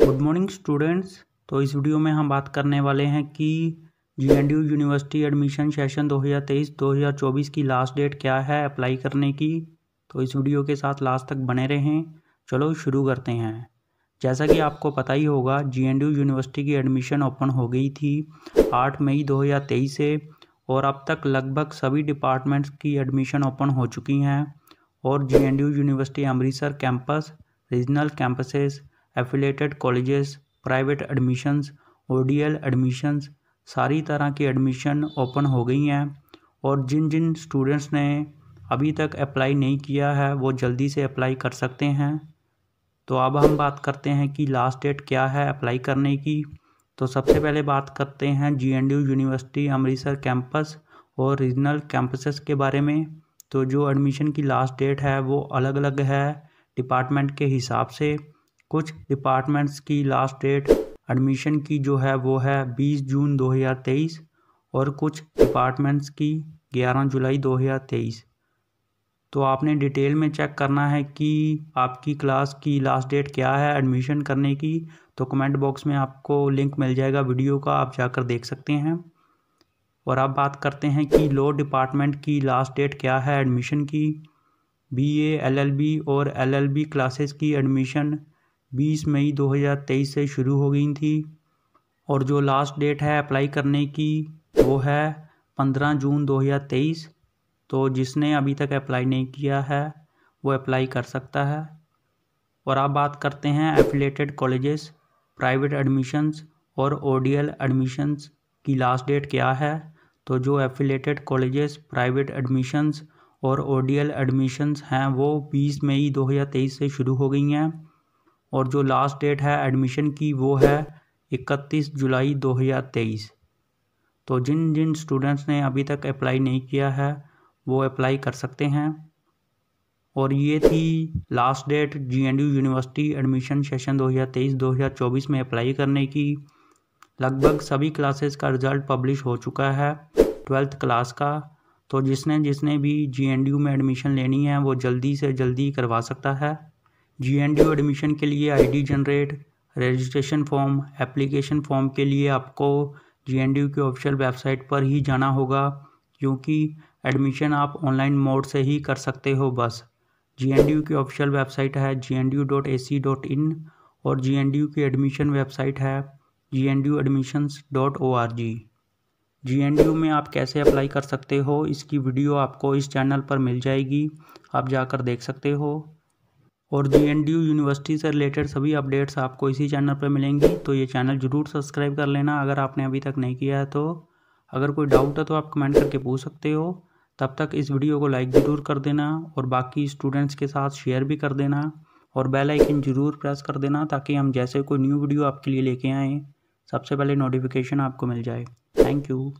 good morning students तो इस video में हम बात करने वाले हैं कि G N U university admission session 2023-2024 की लास्ट डेट क्या है अप्लाई करने की तो इस वीडियो के साथ लास्ट तक बने रहें चलो शुरू करते हैं जैसा कि आपको पता ही होगा जी यू यूनिवर्सिटी की एडमिशन ओपन हो गई थी आठ मई दो से और अब तक लगभग सभी डिपार्टमेंट्स की एडमिशन ओपन हो चुकी हैं और G N U university Amritsar campus regional campuses affiliated colleges private admissions ODL admissions सारी तरह की एडमिशन ओपन हो गई हैं और जिन जिन स्टूडेंट्स ने अभी तक अप्लाई नहीं किया है वो जल्दी से अप्लाई कर सकते हैं तो अब हम बात करते हैं कि लास्ट डेट क्या है अप्लाई करने की तो सबसे पहले बात करते हैं G N D university Amritsar campus और रीजनल कैंपसेस के बारे में तो जो एडमिशन की लास्ट डेट है वो अलग अलग है डिपार्टमेंट के हिसाब से कुछ डिपार्टमेंट्स की लास्ट डेट एडमिशन की जो है वो है 20 जून 2023 और कुछ डिपार्टमेंट्स की 11 जुलाई 2023 तो आपने डिटेल में चेक करना है कि आपकी क्लास की लास्ट डेट क्या है एडमिशन करने की तो कमेंट बॉक्स में आपको लिंक मिल जाएगा वीडियो का आप जाकर देख सकते हैं और अब बात करते हैं कि लो डिपार्टमेंट की लास्ट डेट क्या है एडमिशन की बीए एलएलबी और एलएलबी क्लासेस की एडमिशन बीस मई दो हज़ार तेईस से शुरू हो गई थी और जो लास्ट डेट है अप्लाई करने की वो है पंद्रह जून दो हज़ार तेईस तो जिसने अभी तक अप्लाई नहीं किया है वो अप्लाई कर सकता है और आप बात करते हैं एफिलेटेड कॉलेजेस प्राइवेट एडमिशन्स और ओडीएल एडमिशन्स की लास्ट डेट क्या है तो जो एफिलेटेड कॉलेजेस प्राइवेट एडमिशन्स और ओडीएल एडमिशन्स हैं वो 20 मई 2023 से शुरू हो गई हैं और जो लास्ट डेट है एडमिशन की वो है इकतीस जुलाई 2023 तो जिन जिन स्टूडेंट्स ने अभी तक अप्लाई नहीं किया है वो अप्लाई कर सकते हैं और ये थी last date GNU university admission session 2023-2024 में अप्लाई करने की लगभग सभी क्लासेस का रिज़ल्ट पब्लिश हो चुका है ट्वेल्थ क्लास का तो जिसने जिसने भी जीएनयू में एडमिशन लेनी है वो जल्दी से जल्दी करवा सकता है जीएनडीयू एडमिशन के लिए ID generate registration form application form के लिए आपको जीएनडीयू की ऑफिशियल वेबसाइट पर ही जाना होगा क्योंकि एडमिशन आप ऑनलाइन मोड से ही कर सकते हो बस जीएनडीयू की ऑफिशियल वेबसाइट है इन और जीएनडीयू की एडमिशन वेबसाइट है gnduadmissions.org जीएनडीयू में आप कैसे अप्लाई कर सकते हो इसकी वीडियो आपको इस चैनल पर मिल जाएगी आप जाकर देख सकते हो और J N D U university से रिलेटेड सभी अपडेट्स आपको इसी चैनल पर मिलेंगी तो ये चैनल ज़रूर सब्सक्राइब कर लेना अगर आपने अभी तक नहीं किया है तो अगर कोई डाउट है तो आप कमेंट करके पूछ सकते हो तब तक इस वीडियो को लाइक ज़रूर कर देना और बाकी स्टूडेंट्स के साथ शेयर भी कर देना और बेल आइकन ज़रूर प्रेस कर देना ताकि हम जैसे कोई न्यू वीडियो आपके लिए लेके आएँ सबसे पहले नोटिफिकेशन आपको मिल जाए थैंक यू